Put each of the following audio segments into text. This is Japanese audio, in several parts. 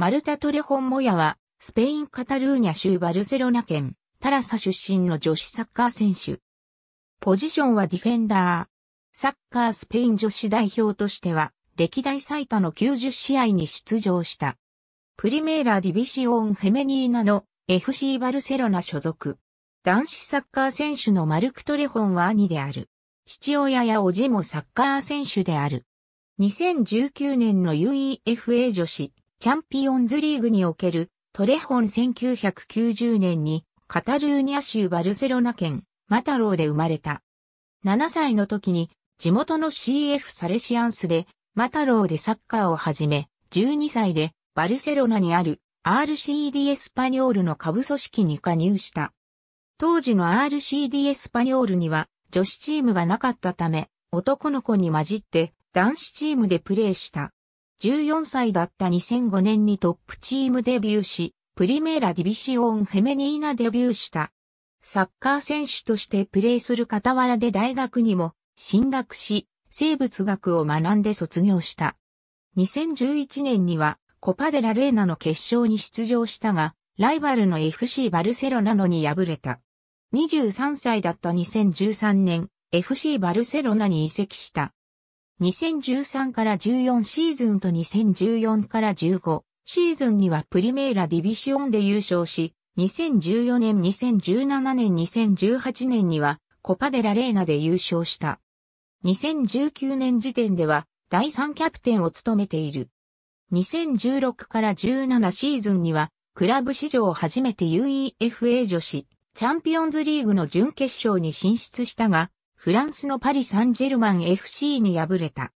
マルタ・トレホン・モヤは、スペイン・カタルーニャ州バルセロナ県、タラサ出身の女子サッカー選手。ポジションはディフェンダー。サッカースペイン女子代表としては、歴代最多の90試合に出場した。プリメーラ・ディビシオン・フェメニーナの FC バルセロナ所属。男子サッカー選手のマルク・トレホンは兄である。父親やおじもサッカー選手である。2019年の UEFA 女子チャンピオンズリーグにおけるトレホン1990年にカタルーニャ州バルセロナ県マタローで生まれた。7歳の時に地元の CF サレシアンスでマタローでサッカーを始め、12歳でバルセロナにある RCD エスパニョールの下部組織に加入した。当時の RCD エスパニョールには女子チームがなかったため、男の子に混じって男子チームでプレーした。14歳だった2005年にトップチームデビューし、プリメーラディビシオンフェメニーナデビューした。サッカー選手としてプレーする傍らで大学にも進学し、生物学を学んで卒業した。2011年にはコパデラレーナの決勝に出場したが、ライバルの FC バルセロナのに敗れた。23歳だった2013年、FC バルセロナに移籍した。2013から14シーズンと2014から15シーズンにはプリメーラディビシオンで優勝し、2014年、2017年、2018年にはコパデラレーナで優勝した。2019年時点では第3キャプテンを務めている。2016から17シーズンにはクラブ史上初めて UEFA 女子チャンピオンズリーグの準決勝に進出したが、フランスのパリ・サンジェルマン FC に敗れた。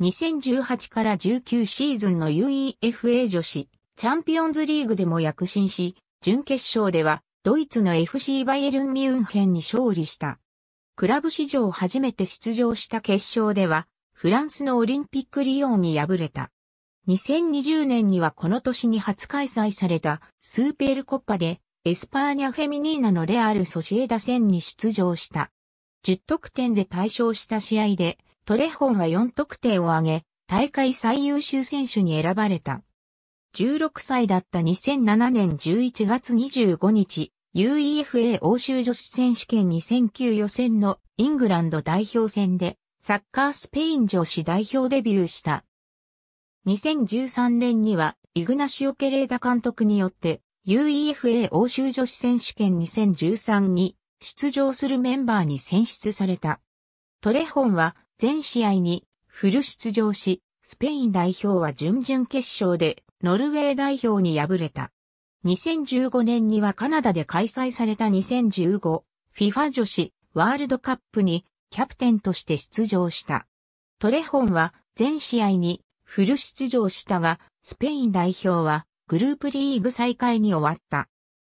2018から19シーズンの UEFA 女子チャンピオンズリーグでも躍進し、準決勝ではドイツの FC バイエルン・ミュンヘンに勝利した。クラブ史上初めて出場した決勝では、フランスのオリンピックリオンに敗れた。2020年にはこの年に初開催されたスーペールコッパでエスパーニャ・フェミニーナのレアル・ソシエダ戦に出場した。10得点で大勝した試合で、トレホンは4得点を挙げ、大会最優秀選手に選ばれた。16歳だった2007年11月25日、UEFA 欧州女子選手権2009予選のイングランド代表戦でサッカースペイン女子代表デビューした。2013年にはイグナシオ・ケレーダ監督によって UEFA 欧州女子選手権2013に出場するメンバーに選出された。トレホンは全試合にフル出場し、スペイン代表は準々決勝でノルウェー代表に敗れた。2015年にはカナダで開催された 2015FIFA 女子ワールドカップにキャプテンとして出場した。トレホンは全試合にフル出場したが、スペイン代表はグループリーグ再開に終わった。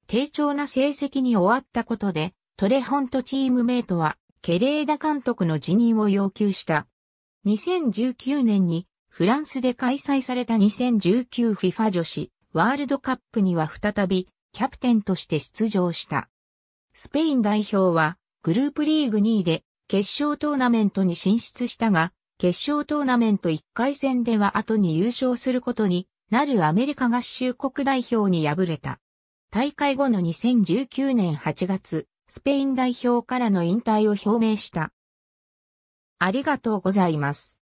低調な成績に終わったことで、トレホントチームメイトは、ケレーダ監督の辞任を要求した。2019年にフランスで開催された 2019FIFA 女子ワールドカップには再びキャプテンとして出場した。スペイン代表はグループリーグ2位で決勝トーナメントに進出したが、決勝トーナメント1回戦では後に優勝することになるアメリカ合衆国代表に敗れた。大会後の2019年8月、スペイン代表からの引退を表明した。ありがとうございます。